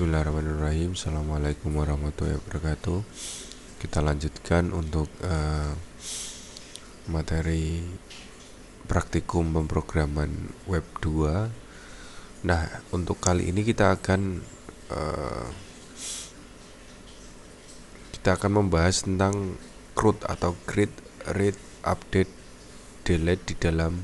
Bismillahirrahmanirrahim Assalamualaikum warahmatullahi wabarakatuh Kita lanjutkan untuk uh, materi praktikum pemrograman web 2 Nah untuk kali ini kita akan uh, Kita akan membahas tentang CRUD atau Grid Read Update Delete di dalam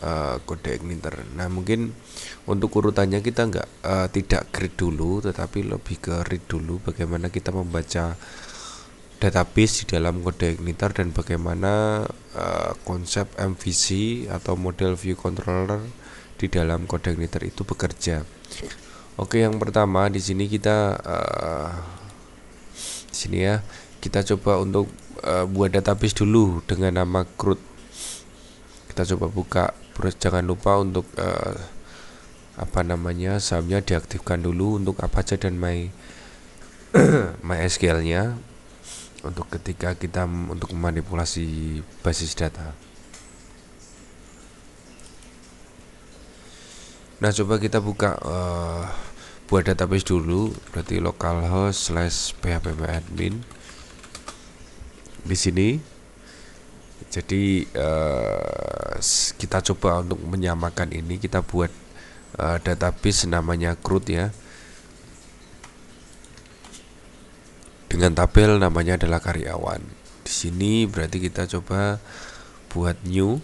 uh, eh, kode igniter Nah mungkin uh, untuk urutannya kita nggak uh, tidak grid dulu tetapi lebih ke read dulu bagaimana kita membaca database di dalam kode igniter dan bagaimana uh, konsep MVC atau model view controller di dalam kode igniter itu bekerja. Oke, yang pertama di sini kita uh, sini ya, kita coba untuk uh, buat database dulu dengan nama crude Kita coba buka, terus jangan lupa untuk uh, apa namanya sahamnya diaktifkan dulu untuk Apache dan My MySQL-nya untuk ketika kita untuk memanipulasi basis data. Nah, coba kita buka uh, buat database dulu, berarti localhost slash phpMyAdmin. Di sini jadi uh, kita coba untuk menyamakan ini kita buat uh, database namanya CRUD ya dengan tabel namanya adalah karyawan di sini berarti kita coba buat new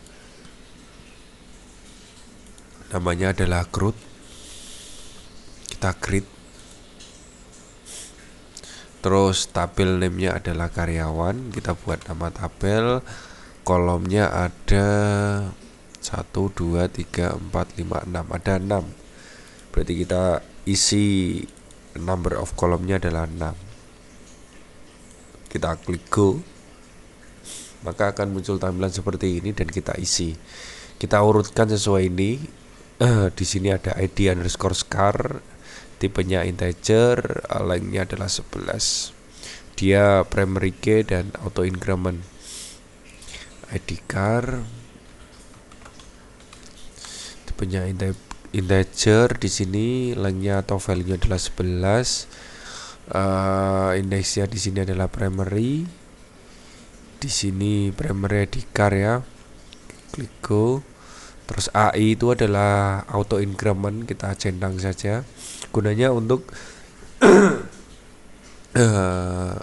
namanya adalah CRUD kita create terus tabel name-nya adalah karyawan kita buat nama tabel kolomnya ada 1, 2, 3, 4, 5, 6 Ada 6 Berarti kita isi number of kolomnya adalah 6 Kita klik go Maka akan muncul tampilan seperti ini dan kita isi Kita urutkan sesuai ini uh, Di sini ada id underscore scar Tipenya integer Lengthnya adalah 11 Dia primary key dan auto increment ID card punya integer di sini lengnya atau value adalah 11 uh, eh, indeksnya di sini adalah primary di sini primary dikar ya klik go terus AI itu adalah auto increment kita centang saja gunanya untuk uh,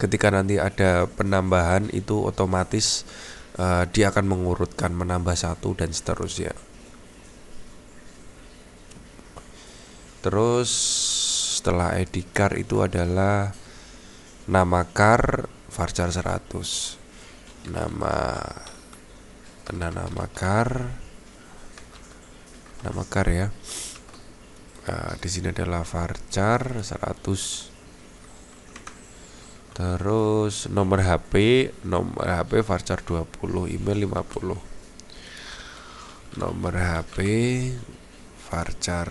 ketika nanti ada penambahan itu otomatis uh, dia akan mengurutkan menambah satu dan seterusnya terus setelah ID card itu adalah nama car varchar 100 nama nah nama car nama car ya nah, di sini adalah varchar 100 terus nomor HP nomor HP varchar 20 email 50 nomor HP varchar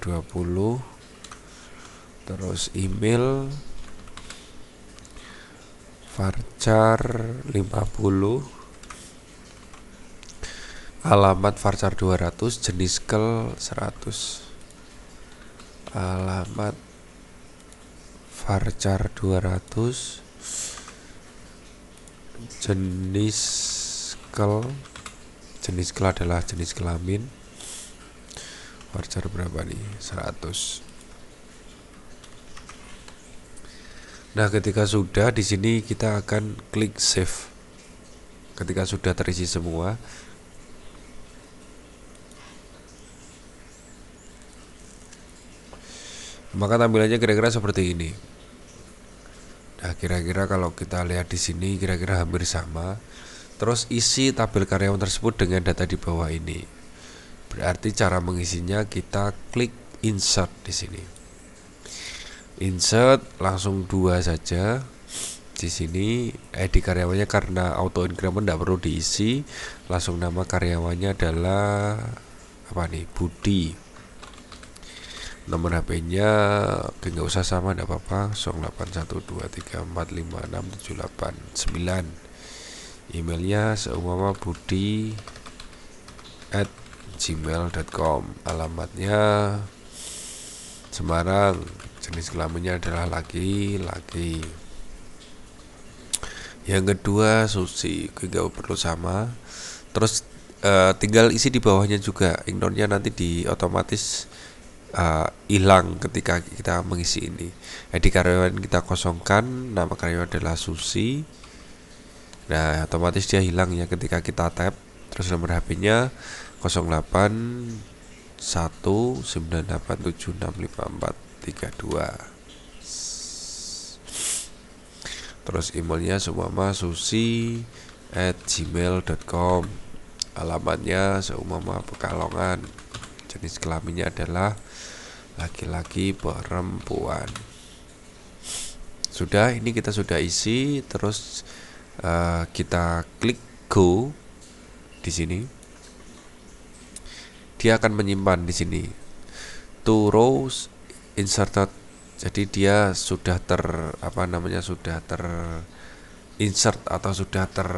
20 terus email varchar 50 alamat varchar 200 jenis kel 100 alamat varchar 200 jenis kel jenis kel adalah jenis kelamin Parcer berapa nih? 100. Nah, ketika sudah di sini kita akan klik save. Ketika sudah terisi semua, maka tampilannya kira-kira seperti ini. Nah, kira-kira kalau kita lihat di sini kira-kira hampir sama. Terus isi tabel karyawan tersebut dengan data di bawah ini. Berarti cara mengisinya kita klik insert di sini. Insert langsung dua saja. Di sini eh, ID karyawannya karena auto increment tidak perlu diisi, langsung nama karyawannya adalah apa nih Budi. Nomor HP-nya oke nggak usah sama tidak apa-apa 0812345678 emailnya seumpama budi at gmail.com alamatnya Semarang jenis kelaminnya adalah laki-laki yang kedua susi juga perlu sama terus uh, tinggal isi di bawahnya juga ignornya nanti di otomatis uh, hilang ketika kita mengisi ini jadi karyawan kita kosongkan nama karyawan adalah susi nah otomatis dia hilang ya ketika kita tap terus nomor HP-nya 08 terus emailnya sumama susi at gmail.com alamannya seumama pekalongan jenis kelaminnya adalah laki-laki perempuan sudah ini kita sudah isi terus uh, kita klik go di sini dia akan menyimpan di sini two rows inserted jadi dia sudah ter apa namanya sudah ter insert atau sudah ter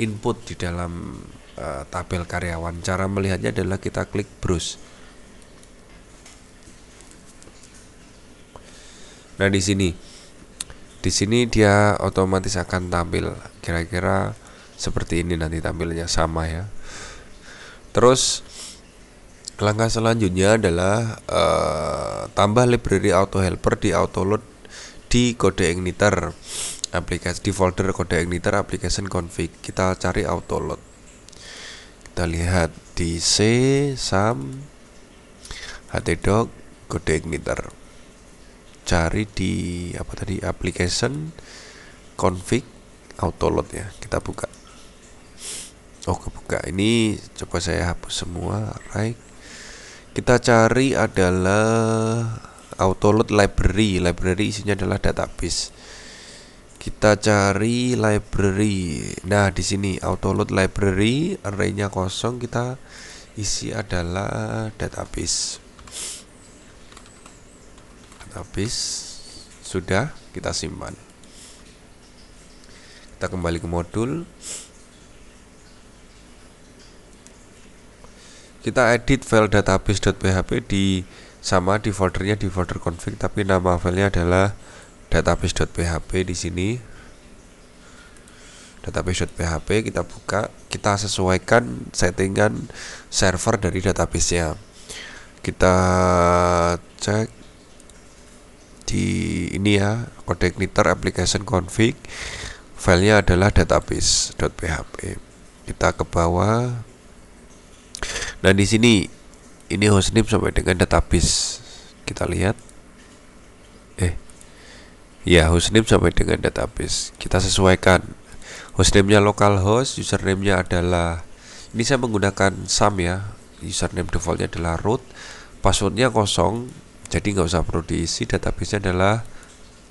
input di dalam uh, tabel karyawan cara melihatnya adalah kita klik browse nah di sini di sini dia otomatis akan tampil kira-kira seperti ini nanti tampilnya sama ya terus Langkah selanjutnya adalah uh, tambah library auto helper di autoload di kode igniter aplikasi di folder kode igniter application config. Kita cari autoload. Kita lihat di c sam htdoc kode igniter. Cari di apa tadi application config autoload ya. Kita buka. Oh, kebuka. Ini coba saya hapus semua, right? kita cari adalah autoload library library isinya adalah database kita cari library nah di sini autoload library arraynya kosong kita isi adalah database database sudah kita simpan kita kembali ke modul kita edit file database.php di sama di foldernya di folder config tapi nama filenya adalah database.php di sini database.php kita buka kita sesuaikan settingan server dari databasenya kita cek di ini ya kode igniter application config filenya adalah database.php kita ke bawah Nah di sini ini hostname sampai dengan database. Kita lihat. Eh. Ya, hostname sampai dengan database. Kita sesuaikan. hostnamenya localhost, username-nya adalah ini saya menggunakan SAM ya. Username defaultnya adalah root, passwordnya kosong, jadi nggak usah perlu diisi. databasenya adalah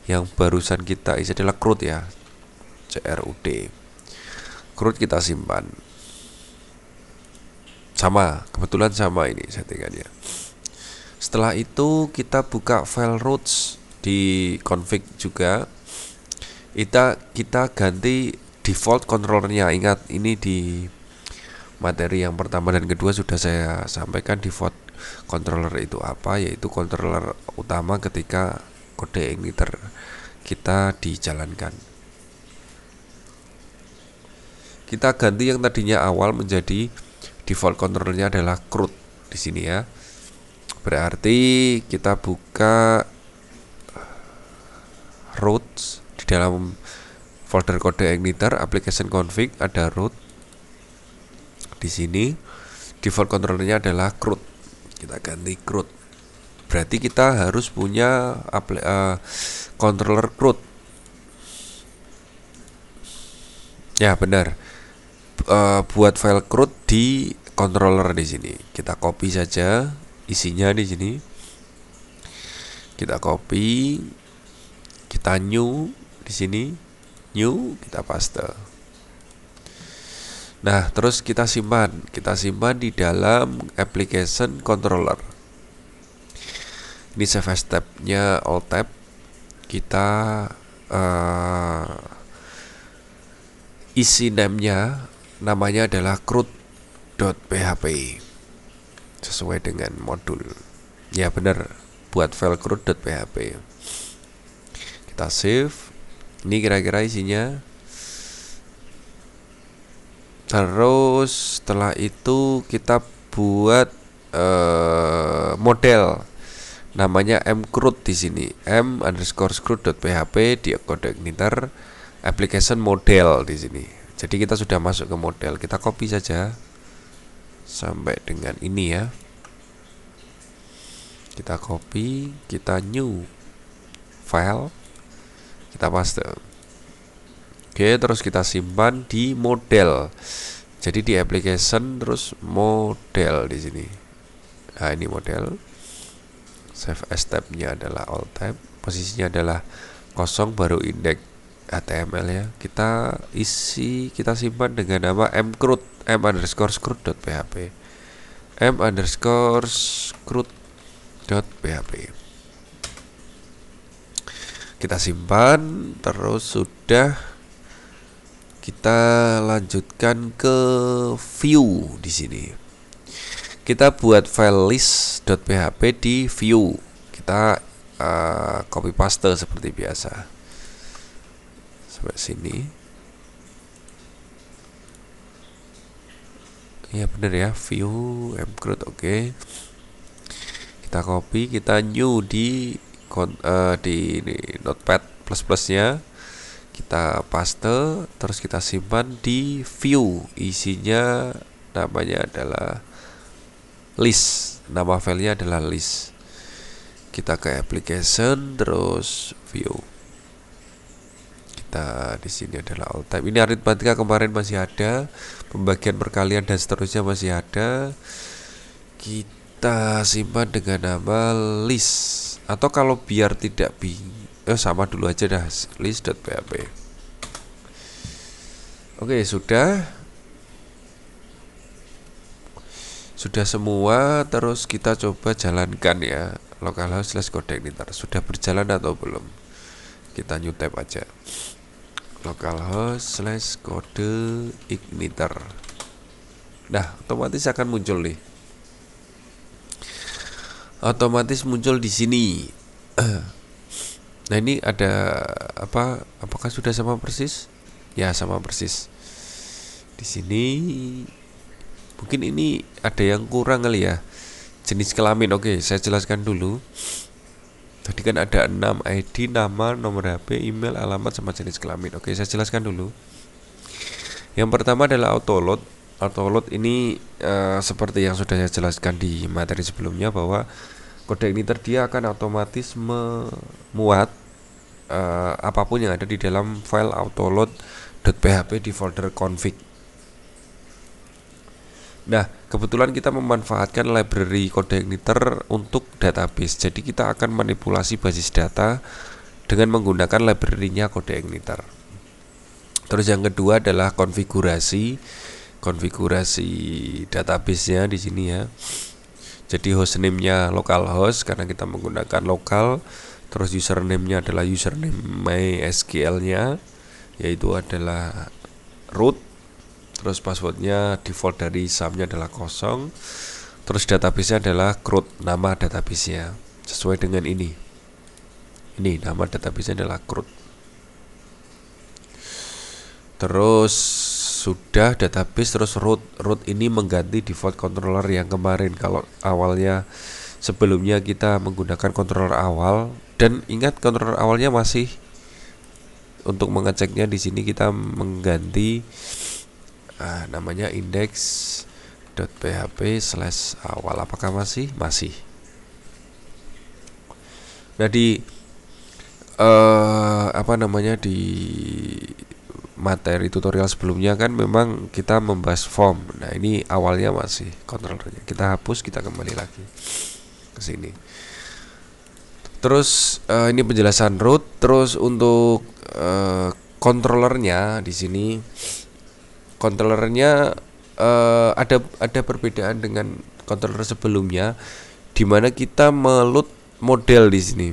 yang barusan kita isi adalah CRUD ya. CRUD. CRUD kita simpan sama kebetulan sama ini settingannya setelah itu kita buka file routes di config juga kita kita ganti default controllernya ingat ini di materi yang pertama dan kedua sudah saya sampaikan default controller itu apa yaitu controller utama ketika kode igniter kita dijalankan kita ganti yang tadinya awal menjadi default controlnya adalah CRUD di sini ya berarti kita buka eh, root di dalam folder kode igniter application config ada root di sini default controllernya adalah CRUD kita ganti CRUD berarti kita harus punya uh, controller CRUD ya benar uh, buat file CRUD di controller di sini. Kita copy saja isinya di sini. Kita copy, kita new di sini, new, kita paste. Nah, terus kita simpan. Kita simpan di dalam application controller. Ini save as tab-nya alt tab. Kita uh, isi name-nya namanya adalah crud.php sesuai dengan modul ya benar buat file crud.php kita save ini kira-kira isinya terus setelah itu kita buat uh, model namanya mcrud di sini m underscore scrud.php di kode igniter application model di sini jadi kita sudah masuk ke model kita copy saja sampai dengan ini ya kita copy kita new file kita paste oke terus kita simpan di model jadi di application terus model di sini nah ini model save as tab type-nya adalah all tab posisinya adalah kosong baru indeks. HTML ya kita isi kita simpan dengan nama mcrud m underscore scrut dot php m underscore scrut dot php kita simpan terus sudah kita lanjutkan ke view di sini kita buat file php di view kita uh, copy paste seperti biasa sampai sini ya bener ya view mcrude oke okay. kita copy kita new di uh, di, di notepad plus plusnya kita paste terus kita simpan di view isinya namanya adalah list nama filenya adalah list kita ke application terus view kita di sini adalah all time ini aritmatika kemarin masih ada pembagian perkalian dan seterusnya masih ada kita simpan dengan nama list atau kalau biar tidak bingung eh, sama dulu aja dah list.php oke sudah sudah semua terus kita coba jalankan ya localhost slash nih ini sudah berjalan atau belum kita new tab aja localhost slash kode igniter nah otomatis akan muncul nih otomatis muncul di sini nah ini ada apa apakah sudah sama persis ya sama persis di sini mungkin ini ada yang kurang kali ya jenis kelamin oke saya jelaskan dulu Tadi kan ada 6 ID, nama, nomor HP, email, alamat, sama jenis kelamin. Oke, saya jelaskan dulu. Yang pertama adalah autoload. Autoload ini uh, seperti yang sudah saya jelaskan di materi sebelumnya bahwa kode ini dia akan otomatis memuat uh, apapun yang ada di dalam file php di folder config. Nah, kebetulan kita memanfaatkan library kode igniter untuk database jadi kita akan manipulasi basis data dengan menggunakan library-nya kode igniter terus yang kedua adalah konfigurasi konfigurasi database-nya di sini ya jadi hostname-nya localhost karena kita menggunakan lokal terus username-nya adalah username MySQL-nya yaitu adalah root terus passwordnya default dari sahamnya adalah kosong terus database nya adalah CRUD nama database nya sesuai dengan ini ini nama database nya adalah CRUD terus sudah database terus root root ini mengganti default controller yang kemarin kalau awalnya sebelumnya kita menggunakan controller awal dan ingat controller awalnya masih untuk mengeceknya di sini kita mengganti nah, namanya index.php slash awal apakah masih masih nah di uh, apa namanya di materi tutorial sebelumnya kan memang kita membahas form. Nah, ini awalnya masih controllernya. Kita hapus, kita kembali lagi ke sini. Terus uh, ini penjelasan root, terus untuk uh, controllernya di sini Kontrolernya uh, eh, ada ada perbedaan dengan controller sebelumnya dimana kita melut model di sini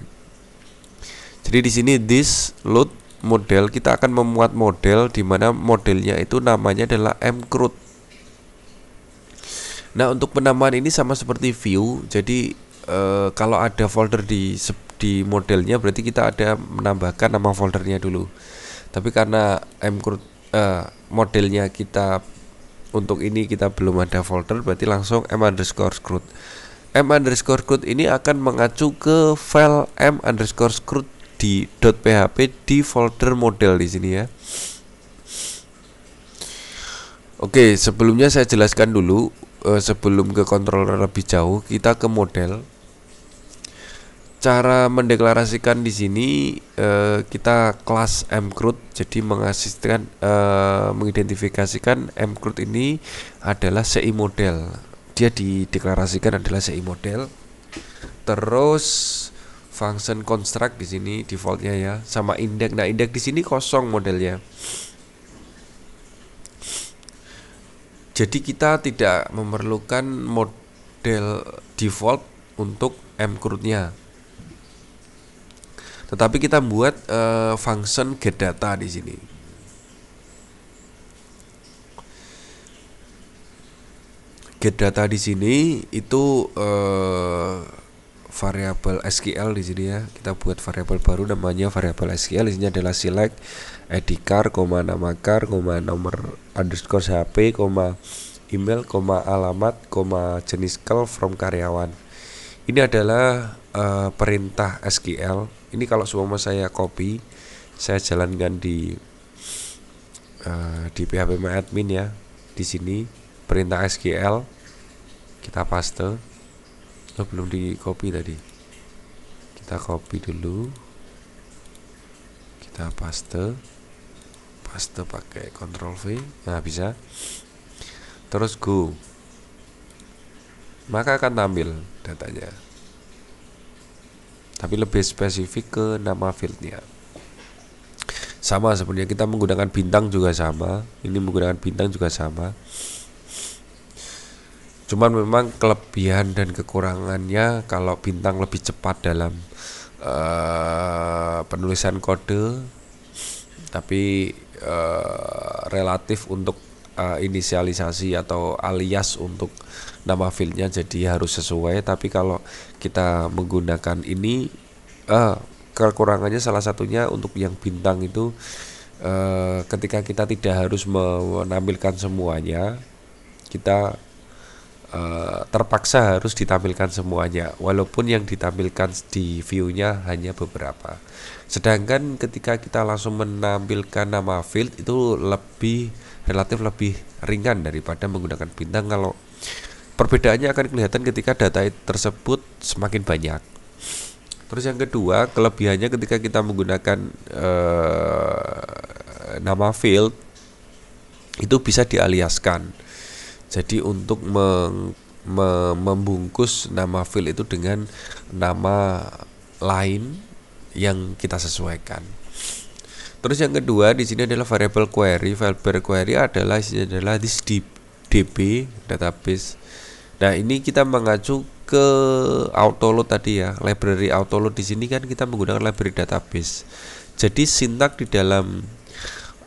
jadi di sini this load model kita akan memuat model dimana modelnya itu namanya adalah mcrude nah untuk penamaan ini sama seperti view jadi e, kalau ada folder di di modelnya berarti kita ada menambahkan nama foldernya dulu tapi karena mcrude Eh, modelnya kita untuk ini kita belum ada folder berarti langsung m underscore scroot m underscore scroot ini akan mengacu ke file m underscore scroot di .php di folder model di sini ya oke sebelumnya saya jelaskan dulu eh, sebelum ke controller lebih jauh kita ke model cara mendeklarasikan di sini uh, kita kelas mcrut jadi mengasistikan uh, eh, mengidentifikasikan mcrut ini adalah CI model dia dideklarasikan adalah CI model terus function construct di sini defaultnya ya sama indeks nah indeks di sini kosong modelnya jadi kita tidak memerlukan model default untuk mcrut-nya tetapi kita buat uh, function get data di sini. Get data di sini itu uh, variabel SQL di sini ya. Kita buat variabel baru namanya variabel SQL. Isinya adalah select id car, koma nama car, koma nomor underscore HP, koma email, koma alamat, koma jenis call from karyawan. Ini adalah uh, perintah SQL. Ini kalau semua saya copy, saya jalankan di uh, di PHP admin ya. Di sini perintah SQL kita paste. Oh, belum di copy tadi. Kita copy dulu. Kita paste. Paste pakai Control V. Nah, bisa. Terus go maka akan tampil datanya tapi lebih spesifik ke nama fieldnya sama sebenarnya kita menggunakan bintang juga sama ini menggunakan bintang juga sama cuman memang kelebihan dan kekurangannya kalau bintang lebih cepat dalam uh, penulisan kode tapi uh, relatif untuk uh, inisialisasi atau alias untuk nama fieldnya jadi harus sesuai tapi kalau kita menggunakan ini uh, kekurangannya salah satunya untuk yang bintang itu uh, ketika kita tidak harus menampilkan semuanya kita uh, terpaksa harus ditampilkan semuanya walaupun yang ditampilkan di view-nya hanya beberapa sedangkan ketika kita langsung menampilkan nama field itu lebih relatif lebih ringan daripada menggunakan bintang kalau perbedaannya akan kelihatan ketika data tersebut semakin banyak terus yang kedua kelebihannya ketika kita menggunakan uh, nama field itu bisa dialiaskan jadi untuk meng, membungkus nama file itu dengan nama lain yang kita sesuaikan. Terus yang kedua di sini adalah variable query. Variable query adalah isinya adalah this DB database. Nah, ini kita mengacu ke autoload tadi ya. Library autoload di sini kan kita menggunakan library database. Jadi sintak di dalam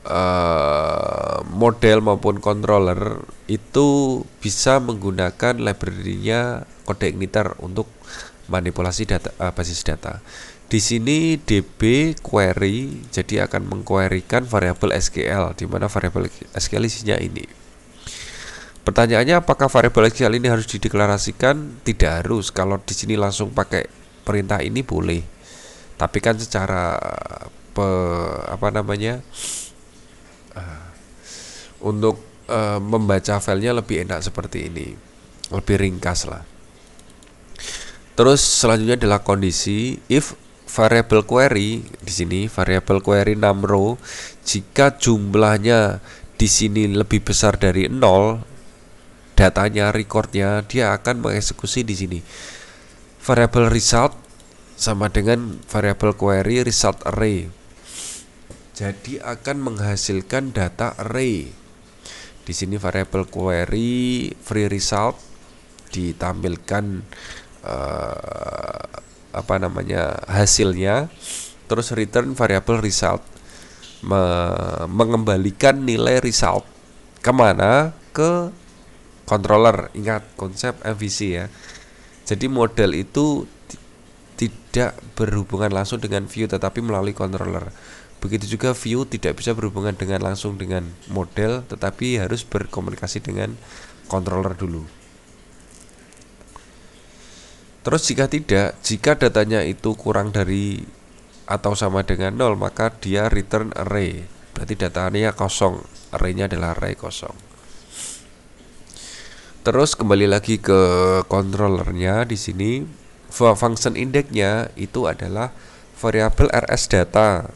Eh, model maupun controller itu bisa menggunakan library-nya kode igniter untuk manipulasi data uh, basis data. Di sini DB query jadi akan mengquerykan variabel SQL di mana variabel SQL isinya ini. Pertanyaannya apakah variabel SQL ini harus dideklarasikan? Tidak harus. Kalau di sini langsung pakai perintah ini boleh. Tapi kan secara eh, pe, apa namanya? Ah. untuk uh, membaca filenya lebih enak seperti ini lebih ringkas lah terus selanjutnya adalah kondisi if variable query di sini variable query 6 row jika jumlahnya di sini lebih besar dari 0 datanya recordnya dia akan mengeksekusi di sini variable result sama dengan variable query result array jadi akan menghasilkan data array di sini variable query free result ditampilkan uh, apa namanya hasilnya terus return variable result me mengembalikan nilai result kemana ke controller ingat konsep MVC ya jadi model itu tidak berhubungan langsung dengan view tetapi melalui controller Begitu juga view tidak bisa berhubungan dengan langsung dengan model tetapi harus berkomunikasi dengan controller dulu. Terus jika tidak, jika datanya itu kurang dari atau sama dengan 0 maka dia return array. Berarti datanya kosong. Arraynya adalah array kosong. Terus kembali lagi ke controllernya di sini function indexnya itu adalah variabel rs data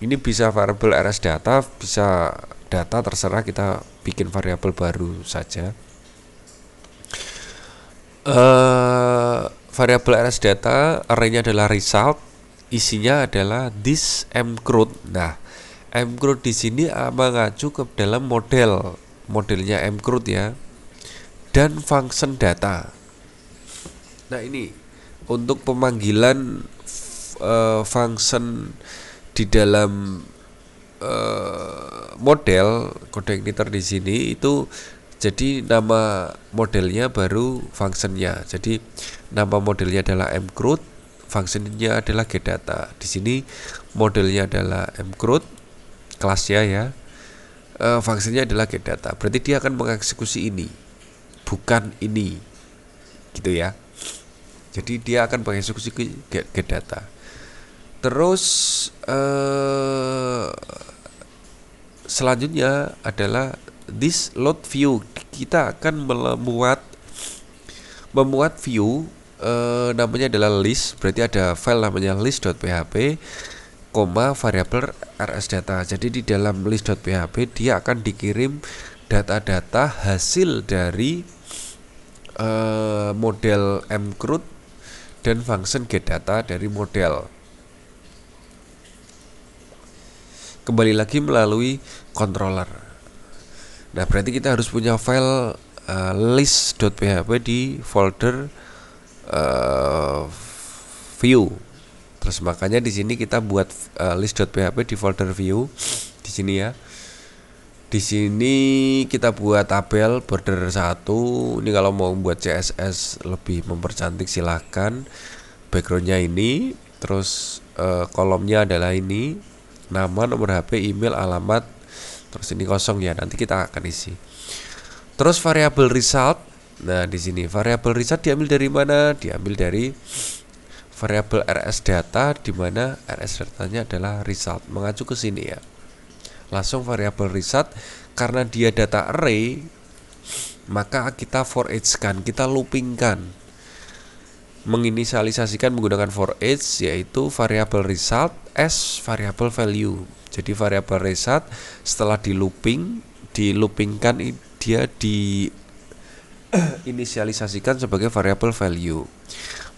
ini bisa variabel rs data bisa data terserah kita bikin variabel baru saja uh, variabel rs data arraynya adalah result isinya adalah this m -crude. nah mcrude di sini mengacu ke dalam model modelnya mcrude ya dan function data nah ini untuk pemanggilan uh, function di dalam uh, model kode igniter di sini itu jadi nama modelnya baru functionnya jadi nama modelnya adalah mcrude functionnya adalah gdata di sini modelnya adalah mcrude kelasnya ya e, eh, fungsinya adalah gdata berarti dia akan mengeksekusi ini bukan ini gitu ya jadi dia akan mengeksekusi get, get terus uh, selanjutnya adalah this load view kita akan memuat memuat view eh, namanya adalah list berarti ada file namanya list.php koma variable variabel data. jadi di dalam list.php dia akan dikirim data-data hasil dari eh, model mcrude dan function data dari model kembali lagi melalui controller. Nah, berarti kita harus punya file uh, list.php di folder uh, view. Terus makanya di sini kita buat uh, list.php di folder view di sini ya. Di sini kita buat tabel border 1. Ini kalau mau buat CSS lebih mempercantik silahkan. Backgroundnya ini, terus uh, kolomnya adalah ini nama nomor HP email alamat terus ini kosong ya nanti kita akan isi terus variabel result nah di sini variabel result diambil dari mana diambil dari variabel rs data di mana rs datanya adalah result mengacu ke sini ya langsung variabel result karena dia data array maka kita for each kan kita looping kan menginisialisasikan menggunakan for each yaitu variable result s variable value. Jadi variable result setelah di looping, di loopingkan dia di inisialisasikan sebagai variable value.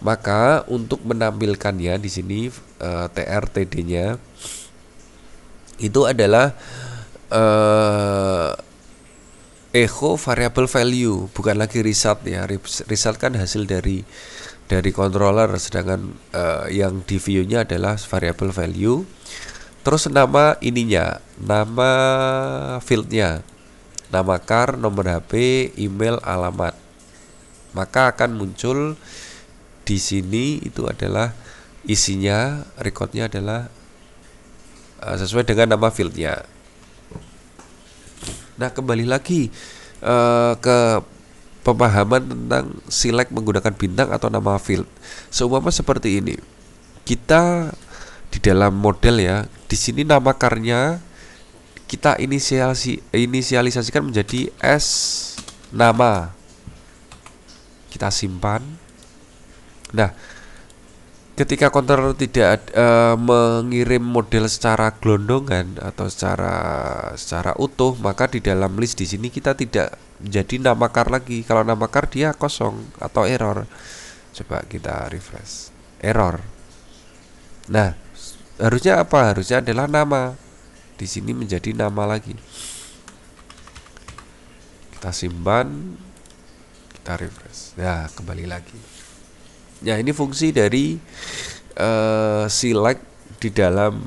Maka untuk menampilkannya di sini e, eh, TRTD-nya itu adalah e, echo variable value, bukan lagi result ya. Result kan hasil dari dari controller sedangkan uh, yang di view-nya adalah variable value terus nama ininya nama field-nya nama car nomor HP email alamat maka akan muncul di sini itu adalah isinya recordnya adalah uh, sesuai dengan nama field-nya nah kembali lagi uh, ke pemahaman tentang silek menggunakan bintang atau nama field. Seumpama seperti ini. Kita di dalam model ya, di sini nama karnya kita inisiasi inisialisasikan menjadi S nama. Kita simpan. Nah, ketika controller tidak e, mengirim model secara gelondongan atau secara secara utuh, maka di dalam list di sini kita tidak jadi nama car lagi kalau nama car dia kosong atau error coba kita refresh error nah harusnya apa harusnya adalah nama di sini menjadi nama lagi kita simpan kita refresh nah kembali lagi ya ini fungsi dari uh, select di dalam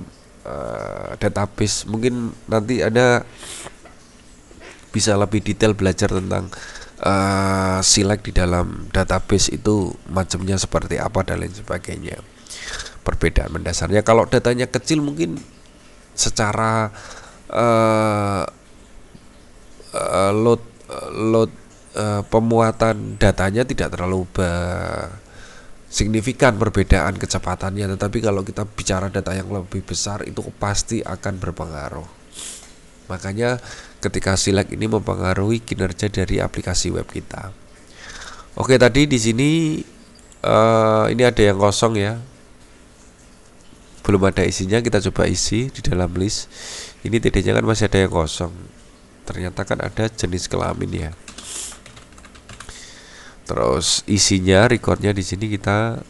uh, database mungkin nanti ada bisa lebih detail belajar tentang uh, eh, silek di dalam database itu macamnya seperti apa dan lain sebagainya perbedaan mendasarnya kalau datanya kecil mungkin secara uh, uh, load load uh, pemuatan datanya tidak terlalu signifikan perbedaan kecepatannya tetapi kalau kita bicara data yang lebih besar itu pasti akan berpengaruh makanya ketika silek ini mempengaruhi kinerja dari aplikasi web kita. Oke, tadi di sini uh, ini ada yang kosong ya. Belum ada isinya, kita coba isi di dalam list. Ini tidaknya kan masih ada yang kosong. Ternyata kan ada jenis kelamin ya. Terus isinya recordnya di sini kita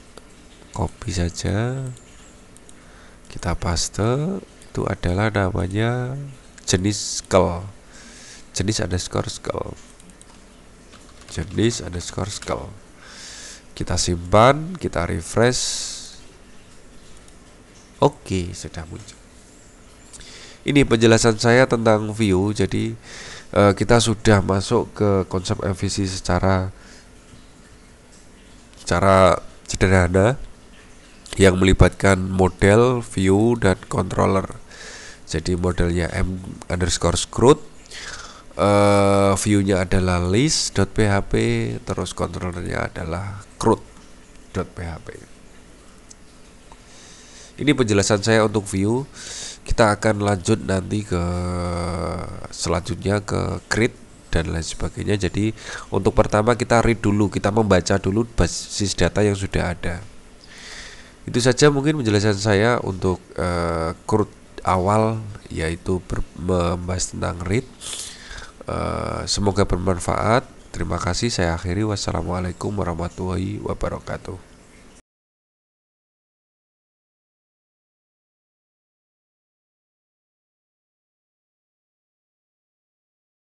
copy saja. Kita paste itu adalah namanya jenis kel jenis underscore skull jenis underscore skull kita simpan kita refresh oke sudah muncul ini penjelasan saya tentang view jadi uh, kita sudah masuk ke konsep MVC secara secara sederhana yang melibatkan model, view, dan controller. Jadi modelnya M underscore screw uh, eh, nya adalah list.php terus controller-nya adalah crud.php ini penjelasan saya untuk view kita akan lanjut nanti ke selanjutnya ke create dan lain sebagainya jadi untuk pertama kita read dulu kita membaca dulu basis data yang sudah ada itu saja mungkin penjelasan saya untuk uh, eh, crud awal yaitu membahas tentang read Eh, semoga bermanfaat terima kasih saya akhiri wassalamualaikum warahmatullahi wabarakatuh